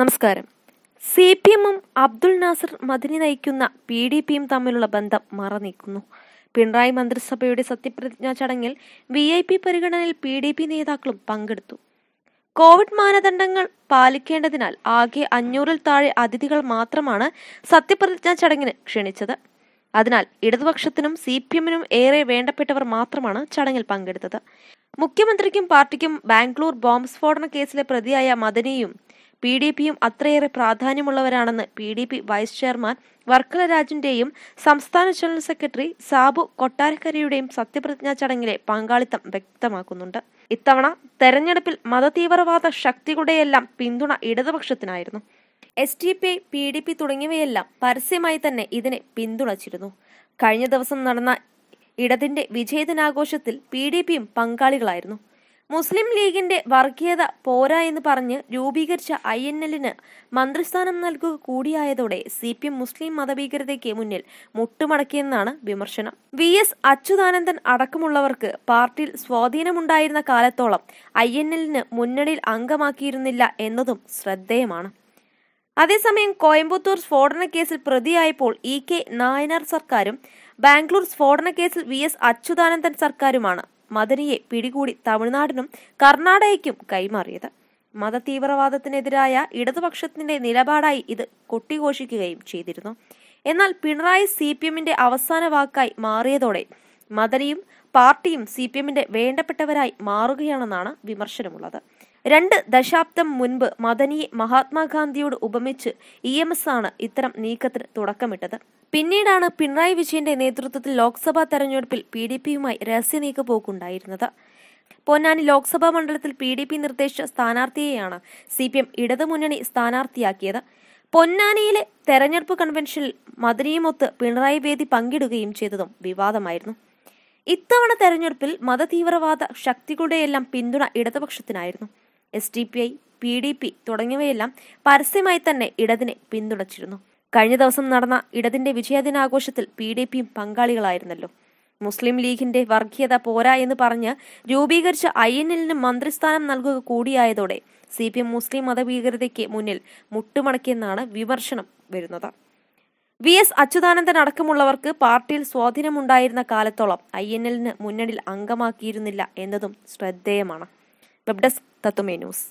നമസ്കാരം C P എമ്മും അബ്ദുൾ നാസർ മദിനി നയിക്കുന്ന പി ഡി പിയും തമ്മിലുള്ള ബന്ധം മറനീക്കുന്നു പിണറായി മന്ത്രിസഭയുടെ സത്യപ്രതിജ്ഞാ ചടങ്ങിൽ വി ഐ പി പരിഗണനയിൽ പി ഡി പി നേതാക്കളും പങ്കെടുത്തു കോവിഡ് മാനദണ്ഡങ്ങൾ പാലിക്കേണ്ടതിനാൽ ആകെ അഞ്ഞൂറിൽ താഴെ അതിഥികൾ മാത്രമാണ് സത്യപ്രതിജ്ഞാ ചടങ്ങിന് ക്ഷണിച്ചത് അതിനാൽ ഇടതുപക്ഷത്തിനും സി പി എമ്മിനും ഏറെ വേണ്ടപ്പെട്ടവർ മാത്രമാണ് ചടങ്ങിൽ പങ്കെടുത്തത് മുഖ്യമന്ത്രിക്കും പാർട്ടിക്കും ബാംഗ്ലൂർ ബോംബ് സ്ഫോടന കേസിലെ പ്രതിയായ മദനിയും പി ഡി പിയും അത്രയേറെ പ്രാധാന്യമുള്ളവരാണെന്ന് P D P vice chairman Varkala രാജിന്റെയും സംസ്ഥാന ജനറൽ സെക്രട്ടറി സാബു കൊട്ടാരക്കരയുടെയും സത്യപ്രതിജ്ഞാ ചടങ്ങിലെ പങ്കാളിത്തം വ്യക്തമാക്കുന്നുണ്ട് ഇത്തവണ തെരഞ്ഞെടുപ്പിൽ മതതീവ്രവാദ ശക്തികളുടെയെല്ലാം പിന്തുണ ഇടതുപക്ഷത്തിനായിരുന്നു S D P I P D P തുടങ്ങിയവയെല്ലാം പരസ്യമായി തന്നെ ഇതിനെ പിന്തുണച്ചിരുന്നു കഴിഞ്ഞ ദിവസം നടന്ന ഇടതിന്റെ വിജയദിനാഘോഷത്തിൽ പി ഡി പിയും പങ്കാളികളായിരുന്നു മുസ്ലിം ലീഗിന്റെ വർഗീയത പോരാ എന്ന് പറഞ്ഞ് രൂപീകരിച്ച ഐ എൻ എല്ലിന് മന്ത്രിസ്ഥാനം നൽകുക കൂടിയായതോടെ സി പി എം മുസ്ലിം മതഭീകരതയ്ക്ക് മുന്നിൽ മുട്ടുമടക്കിയെന്നാണ് വിമർശനം വി എസ് അച്യുതാനന്ദൻ അടക്കമുള്ളവർക്ക് പാർട്ടിയിൽ സ്വാധീനമുണ്ടായിരുന്ന കാലത്തോളം ഐ എൻ എല്ലിന് മുന്നണിയിൽ അംഗമാക്കിയിരുന്നില്ല എന്നതും ശ്രദ്ധേയമാണ് അതേസമയം കോയമ്പത്തൂർ സ്ഫോടന കേസിൽ പ്രതിയായപ്പോൾ ഇ കെ നായനാർ സർക്കാരും ബാംഗ്ലൂർ സ്ഫോടന കേസിൽ വി എസ് അച്യുതാനന്ദൻ സർക്കാരുമാണ് മദനിയെ പിടികൂടി തമിഴ്നാടിനും കർണാടകയ്ക്കും കൈമാറിയത് മതതീവ്രവാദത്തിനെതിരായ ഇടതുപക്ഷത്തിന്റെ നിലപാടായി ഇത് കൊട്ടിഘോഷിക്കുകയും ചെയ്തിരുന്നു എന്നാൽ പിണറായി സി പി എമ്മിന്റെ അവസാന വാക്കായി മാറിയതോടെ മദനിയും പാർട്ടിയും സി പി എമ്മിന്റെ വേണ്ടപ്പെട്ടവരായി മാറുകയാണെന്നാണ് വിമർശനമുള്ളത് രണ്ട് ദശാബ്ദം മുൻപ് മദനിയെ മഹാത്മാഗാന്ധിയോട് ഉപമിച്ച് ഇ എം എസ് ആണ് ഇത്തരം നീക്കത്തിന് തുടക്കമിട്ടത് പിന്നീടാണ് പിണറായി വിജയന്റെ നേതൃത്വത്തിൽ ലോക്സഭാ തെരഞ്ഞെടുപ്പിൽ പി ഡി പിയുമായി രഹസ്യനീക്ക പോക്കുണ്ടായിരുന്നത് പൊന്നാനി ലോക്സഭാ മണ്ഡലത്തിൽ പി ഡി പി നിർദ്ദേശിച്ച സ്ഥാനാർത്ഥിയെയാണ് സി പി എം ഇടതുമുന്നണി സ്ഥാനാർത്ഥിയാക്കിയത് പൊന്നാനിയിലെ തെരഞ്ഞെടുപ്പ് കൺവെൻഷനിൽ മദനിയുമൊത്ത് പിണറായി വേദി പങ്കിടുകയും ചെയ്തതും വിവാദമായിരുന്നു ഇത്തവണ തെരഞ്ഞെടുപ്പിൽ മതതീവ്രവാദ ശക്തികളുടെയെല്ലാം പിന്തുണ ഇടതുപക്ഷത്തിനായിരുന്നു S D P I P D P തുടങ്ങിയവയെല്ലാം പരസ്യമായി തന്നെ ഇടതിനെ പിന്തുണച്ചിരുന്നു കഴിഞ്ഞ ദിവസം നടന്ന ഇടതിന്റെ വിജയദിനാഘോഷത്തിൽ പി ഡി പിയും പങ്കാളികളായിരുന്നല്ലോ മുസ്ലിം ലീഗിന്റെ വർഗീയത പോരാ എന്ന് പറഞ്ഞ് രൂപീകരിച്ച ഐ എൻ എല്ലിന് മന്ത്രിസ്ഥാനം നൽകുക കൂടിയായതോടെ സി പി എം മുസ്ലിം മതഭീകരതയ്ക്ക് മുന്നിൽ മുട്ടുമടക്കിയെന്നാണ് വിമർശനം വരുന്നത് വി എസ് അച്യുതാനന്ദൻ അടക്കമുള്ളവർക്ക് പാർട്ടിയിൽ സ്വാധീനമുണ്ടായിരുന്ന കാലത്തോളം ഐ എൻ എല്ലിന് മുന്നണിയിൽ അംഗമാക്കിയിരുന്നില്ല എന്നതും ശ്രദ്ധേയമാണ് വെബ് ഡെസ്ക് തത്തുമേ ന്യൂസ്